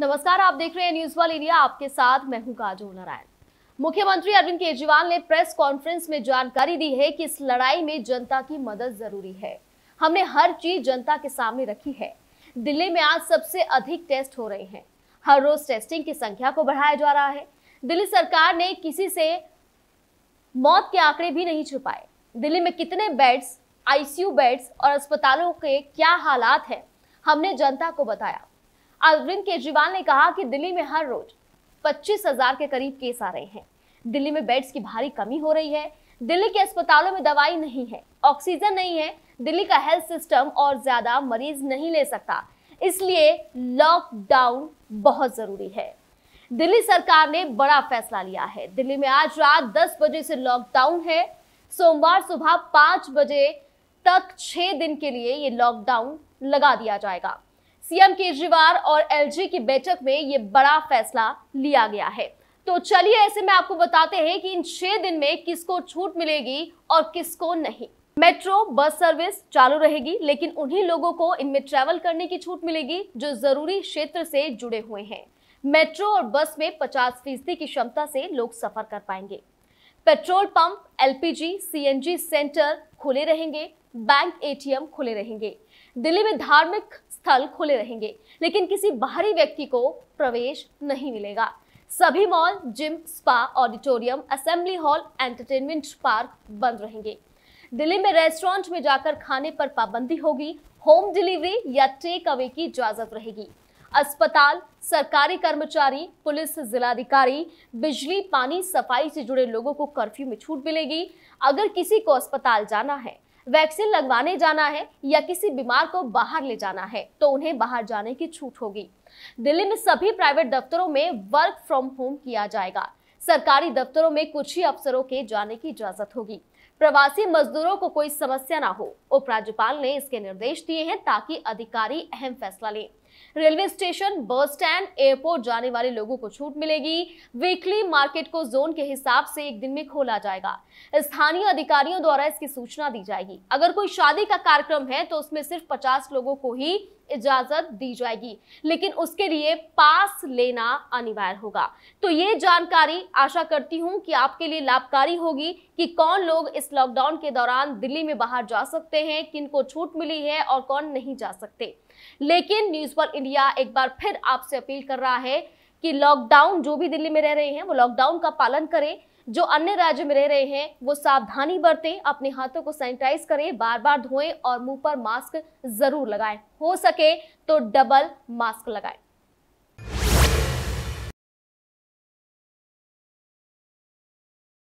नमस्कार आप देख रहे हैं न्यूज वाल इंडिया आपके साथ मैं हूं काजोल नारायण मुख्यमंत्री अरविंद केजरीवाल ने प्रेस कॉन्फ्रेंस में जानकारी दी है कि इस लड़ाई में जनता की मदद जरूरी है हमने हर चीज जनता के सामने रखी है दिल्ली में आज सबसे अधिक टेस्ट हो रहे हैं हर रोज टेस्टिंग की संख्या को बढ़ाया जा रहा है दिल्ली सरकार ने किसी से मौत के आंकड़े भी नहीं छुपाए दिल्ली में कितने बेड्स आईसीयू बेड्स और अस्पतालों के क्या हालात हैं हमने जनता को बताया अरविंद केजरीवाल ने कहा कि दिल्ली में हर रोज पच्चीस हजार के करीब केस आ रहे हैं दिल्ली में बेड्स की भारी कमी हो रही है दिल्ली के अस्पतालों में दवाई नहीं है ऑक्सीजन नहीं है दिल्ली का हेल्थ सिस्टम और ज्यादा मरीज नहीं ले सकता इसलिए लॉकडाउन बहुत जरूरी है दिल्ली सरकार ने बड़ा फैसला लिया है दिल्ली में आज रात 10 बजे से लॉकडाउन है सोमवार सुबह 5 बजे तक 6 दिन के लिए ये लॉकडाउन लगा दिया जाएगा सीएम केजरीवाल और एलजी की बैठक में ये बड़ा फैसला लिया गया है तो चलिए ऐसे में आपको बताते हैं कि इन छह दिन में किसको छूट मिलेगी और किसको नहीं मेट्रो बस सर्विस चालू रहेगी लेकिन उन्हीं लोगों को इनमें ट्रेवल करने की छूट मिलेगी जो जरूरी क्षेत्र से जुड़े हुए हैं मेट्रो और बस में 50 फीसदी की क्षमता से लोग सफर कर पाएंगे petrol pump LPG CNG center खुले रहेंगे बैंक एटीएम खुले रहेंगे दिल्ली में धार्मिक स्थल खुले रहेंगे लेकिन किसी बाहरी व्यक्ति को प्रवेश नहीं मिलेगा सभी mall gym spa auditorium assembly hall entertainment park बंद रहेंगे दिल्ली में रेस्टोरेंट में जाकर खाने पर पाबंदी होगी होम डिलीवरी या टेक अवे की इजाजत रहेगी अस्पताल सरकारी कर्मचारी पुलिस जिलाधिकारी बिजली पानी सफाई से जुड़े लोगों को कर्फ्यू में छूट मिलेगी अगर किसी को अस्पताल जाना है वैक्सीन लगवाने जाना है या किसी बीमार को बाहर ले जाना है तो उन्हें बाहर जाने की छूट होगी दिल्ली में सभी प्राइवेट दफ्तरों में वर्क फ्रॉम होम किया जाएगा सरकारी दफ्तरों में कुछ ही अफसरों के जाने की इजाजत होगी प्रवासी मजदूरों को कोई समस्या ना हो उपराज्यपाल ने इसके निर्देश दिए हैं ताकि अधिकारी अहम फैसला लें railway station bus stand airport जाने वाले लोगों को छूट मिलेगी वीकली मार्केट को जोन के हिसाब से एक दिन में खोला जाएगा स्थानीय अधिकारियों द्वारा इसकी सूचना दी जाएगी अगर कोई शादी का कार्यक्रम है तो उसमें सिर्फ पचास लोगों को ही इजाजत दी जाएगी लेकिन उसके लिए पास लेना अनिवार्य होगा तो ये जानकारी आशा करती हूँ कि आपके लिए लाभकारी होगी कि कौन लोग इस लॉकडाउन के दौरान दिल्ली में बाहर जा सकते हैं किन को छूट मिली है और कौन नहीं जा सकते लेकिन न्यूज पर ऑल इंडिया एक बार फिर आपसे अपील कर रहा है कि लॉकडाउन जो भी दिल्ली में रह रहे हैं वो लॉकडाउन का पालन करें जो अन्य राज्य में रह रहे हैं वो सावधानी बरतें अपने हाथों को सैनिटाइज करें बार बार धोएं और मुंह पर मास्क जरूर लगाएं हो सके तो डबल मास्क लगाएं